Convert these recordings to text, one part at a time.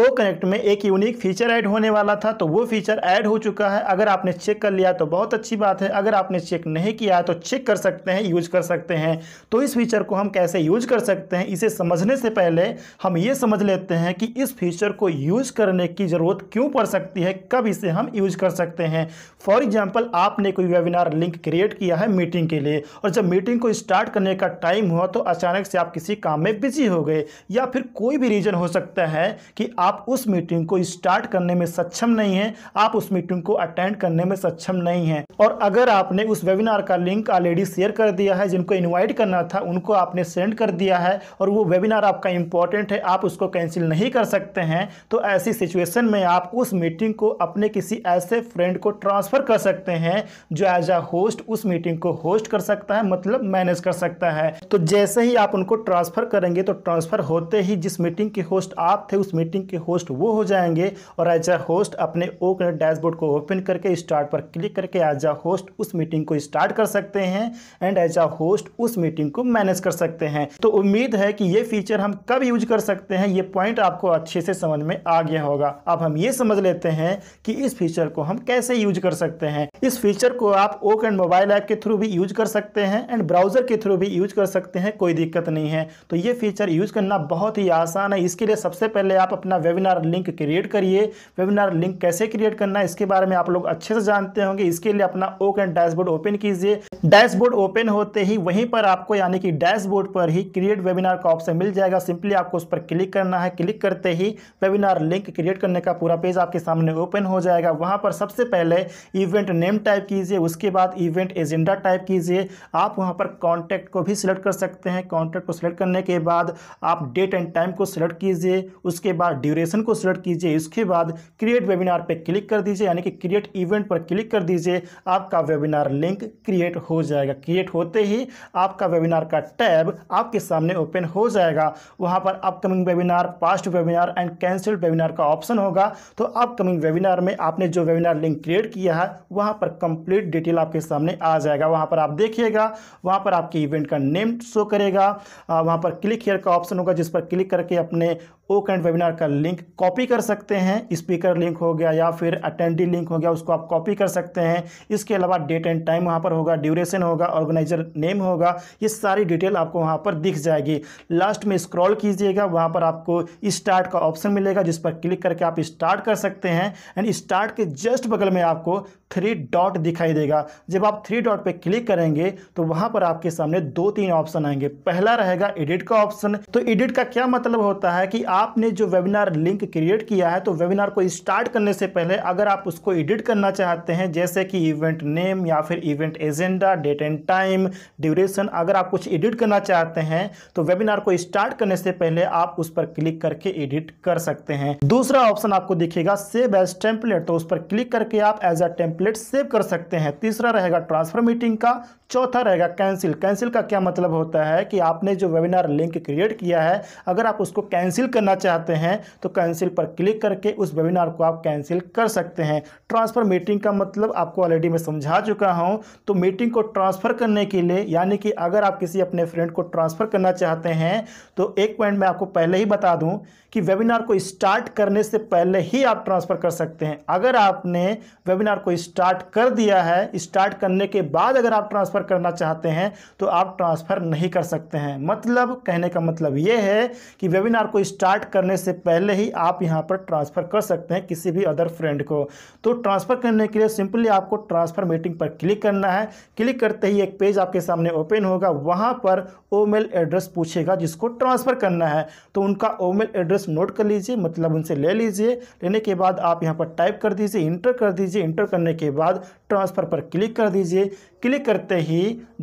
ओ connect में एक unique feature add होने वाला था तो वो फीचर ऐड हो चुका है अगर आपने चेक कर लिया तो बहुत अच्छी बात है अगर आपने चेक नहीं किया तो चेक कर सकते हैं यूज कर सकते हैं तो इस फीचर को हम कैसे यूज कर सकते हैं इसे समझने से पहले हम ये समझ लेते हैं कि इस फीचर को यूज करने की ज़रूरत क्यों पड़ सकती है कब इसे हम यूज कर सकते हैं फॉर एग्जाम्पल आपने कोई वेबिनार लिंक क्रिएट किया है मीटिंग के लिए और जब मीटिंग को स्टार्ट करने का टाइम हुआ तो अचानक से आप किसी काम में बिजी हो गए या फिर कोई भी रीज़न हो सकता है कि आप आप उस मीटिंग को स्टार्ट करने में सक्षम नहीं हैं आप उस मीटिंग को अटेंड करने में सक्षम नहीं हैं और अगर आपने उस वेबिनार का लिंक ऑलरेडी शेयर कर दिया है जिनको इन्वाइट करना था उनको आपने सेंड कर दिया है और वो वेबिनार आपका इंपॉर्टेंट है आप उसको कैंसिल नहीं कर सकते हैं तो ऐसी सिचुएशन में आप उस मीटिंग को अपने किसी ऐसे फ्रेंड को ट्रांसफ़र कर सकते हैं जो एज अ होस्ट उस मीटिंग को होस्ट कर सकता है मतलब मैनेज कर सकता है तो जैसे ही आप उनको ट्रांसफ़र करेंगे तो ट्रांसफ़र होते ही जिस मीटिंग के होस्ट आप थे उस मीटिंग के होस्ट वो हो जाएंगे और एज अ होस्ट अपने ओकनेट डैशबोर्ड को ओपन करके स्टार्ट पर क्लिक करके एज अ होस्ट उस मीटिंग को स्टार्ट कर सकते हैं एंड एज अ होस्ट उस मीटिंग को मैनेज कर सकते हैं तो उम्मीद है कि ये फीचर हम कब यूज कर सकते हैं ये पॉइंट आपको अच्छे से समझ में आ गया होगा अब हम ये समझ लेते हैं कि इस फीचर को हम कैसे यूज कर सकते हैं इस फीचर को आप ओक एंड मोबाइल ऐप के थ्रू भी यूज कर सकते हैं एंड ब्राउजर के थ्रू भी यूज कर सकते हैं कोई दिक्कत नहीं है तो ये फीचर यूज करना बहुत ही आसान है इसके लिए सबसे पहले आप अपना वेबिनार लिंक क्रिएट करिए वेबिनार लिंक कैसे क्रिएट करना है इसके बारे में आप लोग अच्छे से जानते होंगे इसके लिए अपना ओक एंड डैशबोर्ड ओपन कीजिए डैशबोर्ड ओपन होते ही वहीं पर आपको यानी कि डैशबोर्ड पर ही क्रिएट वेबिनार का ऑप्शन मिल जाएगा सिंपली आपको उस पर क्लिक करना है क्लिक करते ही वेबिनार लिंक क्रिएट करने का पूरा पेज आपके सामने ओपन हो जाएगा वहाँ पर सबसे पहले इवेंट नेम टाइप कीजिए उसके बाद इवेंट एजेंडा टाइप कीजिए आप वहाँ पर कॉन्टैक्ट को भी सिलेक्ट कर सकते हैं कॉन्टैक्ट को सिलेक्ट करने के बाद आप डेट एंड टाइम को सिलेक्ट कीजिए उसके बाद ड्यूरे सेपरेशन को सिलेक्ट कीजिए इसके बाद क्रिएट वेबिनार पर क्लिक कर दीजिए यानी कि क्रिएट इवेंट पर क्लिक कर दीजिए आपका वेबिनार लिंक क्रिएट हो जाएगा क्रिएट होते ही आपका वेबिनार का टैब आपके सामने ओपन हो जाएगा वहाँ पर upcoming webinar past webinar and cancelled webinar का ऑप्शन होगा तो अपकमिंग वेबिनार में आपने जो वेबिनार लिंक क्रिएट किया है वहाँ पर कंप्लीट डिटेल आपके सामने आ जाएगा वहाँ पर आप देखिएगा वहाँ पर आपके इवेंट का नेम शो करेगा वहाँ पर क्लिक हेयर का ऑप्शन होगा जिस पर क्लिक करके अपने ओ कैंड वेबिनार का लिंक लिंक कॉपी कर सकते हैं स्पीकर लिंक हो गया या फिर अटेंडी लिंक हो गया उसको आप कॉपी कर सकते हैं इसके अलावा डेट एंड टाइम वहाँ पर होगा ड्यूरेशन होगा ऑर्गेनाइजर नेम होगा ये सारी डिटेल आपको वहाँ पर दिख जाएगी लास्ट में स्क्रॉल कीजिएगा वहाँ पर आपको स्टार्ट का ऑप्शन मिलेगा जिस पर क्लिक करके आप स्टार्ट कर सकते हैं एंड स्टार्ट के जस्ट बगल में आपको थ्री डॉट दिखाई देगा जब आप थ्री डॉट पर क्लिक करेंगे तो वहाँ पर आपके सामने दो तीन ऑप्शन आएंगे पहला रहेगा एडिट का ऑप्शन तो एडिट का क्या मतलब होता है कि आपने जो वेबिनार लिंक क्रिएट किया है तो वेबिनार को स्टार्ट करने से पहले अगर आप उसको एडिट करना चाहते हैं जैसे कि इवेंट नेम या फिर event agenda date and time duration अगर आप कुछ एडिट करना चाहते हैं तो वेबिनार को स्टार्ट करने से पहले आप उस पर क्लिक करके एडिट कर सकते हैं दूसरा ऑप्शन आपको दिखेगा सेव एज टेम्पलेट तो उस पर क्लिक करके आप एज अ टेम्पलेट सेव कर सकते हैं तीसरा रहेगा ट्रांसफर मीटिंग का चौथा रहेगा कैंसिल कैंसिल का क्या मतलब होता है कि आपने जो वेबिनार लिंक क्रिएट किया है अगर आप उसको कैंसिल करना चाहते हैं तो कैंसिल पर क्लिक करके उस वेबिनार को आप कैंसिल कर सकते हैं ट्रांसफ़र मीटिंग का मतलब आपको ऑलरेडी मैं समझा चुका हूं तो मीटिंग को ट्रांसफ़र करने के लिए यानी कि अगर आप किसी अपने फ्रेंड को ट्रांसफ़र करना चाहते हैं तो एक पॉइंट मैं आपको पहले ही बता दूँ कि वेबिनार को स्टार्ट करने से पहले ही आप ट्रांसफ़र कर सकते हैं अगर आपने वेबिनार को स्टार्ट कर दिया है स्टार्ट करने के बाद अगर आप ट्रांसफ़र ट्रांसफ़र करना चाहते हैं तो आप ट्रांसफ़र नहीं कर सकते हैं मतलब कहने का मतलब ये है कि वेबिनार को स्टार्ट करने से पहले ही आप यहाँ पर ट्रांसफ़र कर सकते हैं किसी भी अदर फ्रेंड को तो ट्रांसफ़र करने के लिए सिंपली आपको ट्रांसफ़र मीटिंग पर क्लिक करना है क्लिक करते ही एक पेज आपके सामने ओपन होगा वहाँ पर ओ एड्रेस पूछेगा जिसको ट्रांसफ़र करना है तो उनका ओ एड्रेस नोट कर लीजिए मतलब उनसे ले लीजिए लेने के बाद आप यहाँ पर टाइप कर दीजिए इंटर कर दीजिए इंटर करने के बाद ट्रांसफ़र पर क्लिक कर दीजिए क्लिक करते ही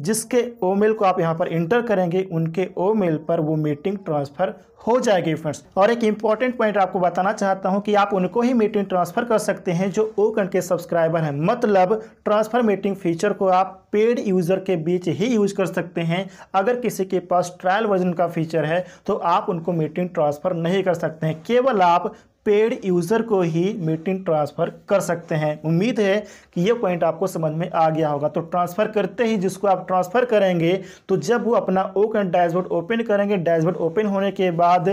जिसके ओ मेल को आप यहाँ पर इंटर करेंगे उनके ओ मेल पर वो मीटिंग ट्रांसफ़र हो जाएगी फ्रेंड्स और एक इंपॉर्टेंट पॉइंट आपको बताना चाहता हूँ कि आप उनको ही मीटिंग ट्रांसफ़र कर सकते हैं जो ओ कंट के सब्सक्राइबर हैं मतलब ट्रांसफ़र मीटिंग फीचर को आप पेड यूज़र के बीच ही यूज़ कर सकते हैं अगर किसी के पास ट्रायल वर्जन का फीचर है तो आप उनको मीटिंग ट्रांसफ़र नहीं कर सकते हैं केवल आप पेड यूज़र को ही मीटिंग ट्रांसफ़र कर सकते हैं उम्मीद है कि ये पॉइंट आपको समझ में आ गया होगा तो ट्रांसफ़र करते ही जिसको आप ट्रांसफ़र करेंगे तो जब वो अपना एंड डैशबोर्ड ओपन करेंगे डैशबोर्ड ओपन होने के बाद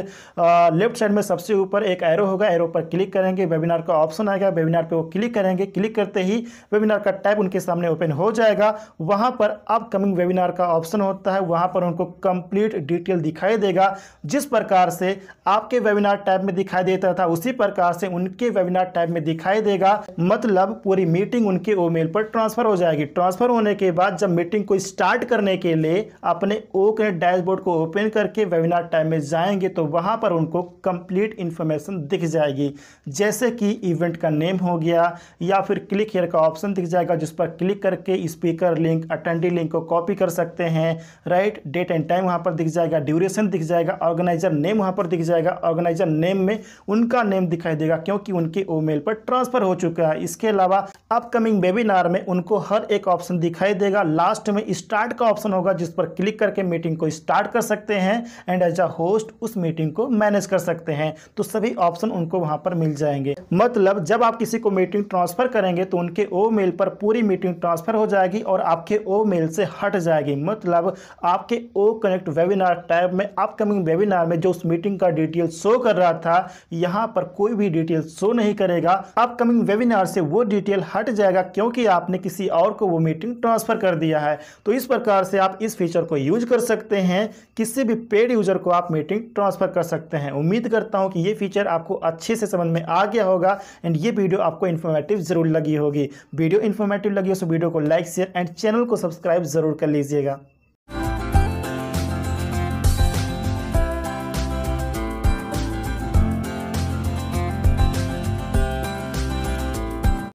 लेफ्ट साइड में सबसे ऊपर एक एरो होगा एरो पर क्लिक करेंगे वेबिनार का ऑप्शन आएगा वेबिनार पर वो क्लिक करेंगे क्लिक करते ही वेबिनार का टाइप उनके सामने ओपन हो जाएगा वहाँ पर अपकमिंग वेबिनार का ऑप्शन होता है वहाँ पर उनको कंप्लीट डिटेल दिखाई देगा जिस प्रकार से आपके वेबिनार टाइप में दिखाई देता था उस उसी प्रकार से उनके वेबिनार टाइप में दिखाई देगा मतलब पूरी मीटिंग उनके ओ मेल पर ट्रांसफर हो जाएगी ट्रांसफर होने के बाद जब मीटिंग को स्टार्ट करने के लिए अपने ओ डैशबोर्ड को ओपन करके वेबिनार टाइम में जाएंगे तो वहां पर उनको कंप्लीट इंफॉर्मेशन दिख जाएगी जैसे कि इवेंट का नेम हो गया या फिर क्लिक हेयर का ऑप्शन दिख जाएगा जिस पर क्लिक करके स्पीकर लिंक अटेंडी लिंक को कॉपी कर सकते हैं राइट डेट एंड टाइम वहां पर दिख जाएगा ड्यूरेशन दिख जाएगा ऑर्गेनाइजर नेम वहां पर दिख जाएगा ऑर्गेनाइजर नेम में उनका नेम दिखाई देगा क्योंकि उनके ओमेल पर ट्रांसफर हो चुका है इसके अलावा अपकमिंग वेबिनार में उनको हर एक ऑप्शन दिखाई देगा लास्ट में स्टार्ट का ऑप्शन होगा जिस पर क्लिक करके मीटिंग को स्टार्ट कर सकते हैं एंड एज अ होस्ट उस मीटिंग को मैनेज कर सकते हैं तो सभी ऑप्शन उनको वहां पर मिल जाएंगे मतलब जब आप किसी को मीटिंग ट्रांसफर करेंगे तो उनके ओ मेल पर पूरी मीटिंग ट्रांसफर हो जाएगी और आपके ओ मेल से हट जाएगी मतलब आपके ओ कनेक्ट वेबिनार टैब में अपकमिंग वेबिनार में जो उस मीटिंग का डिटेल शो कर रहा था यहाँ पर पर कोई भी डिटेल शो नहीं करेगा अपकमिंग वेबिनार से वो डिटेल हट जाएगा क्योंकि आपने किसी और को वो मीटिंग ट्रांसफर कर दिया है तो इस प्रकार से आप इस फीचर को यूज कर सकते हैं किसी भी पेड यूजर को आप मीटिंग ट्रांसफर कर सकते हैं उम्मीद करता हूँ कि ये फीचर आपको अच्छे से समझ में आ गया होगा एंड ये वीडियो आपको इन्फॉर्मेटिव जरूर लगी होगी वीडियो इन्फॉर्मेटिव लगी हो तो वीडियो को लाइक शेयर एंड चैनल को सब्सक्राइब जरूर कर लीजिएगा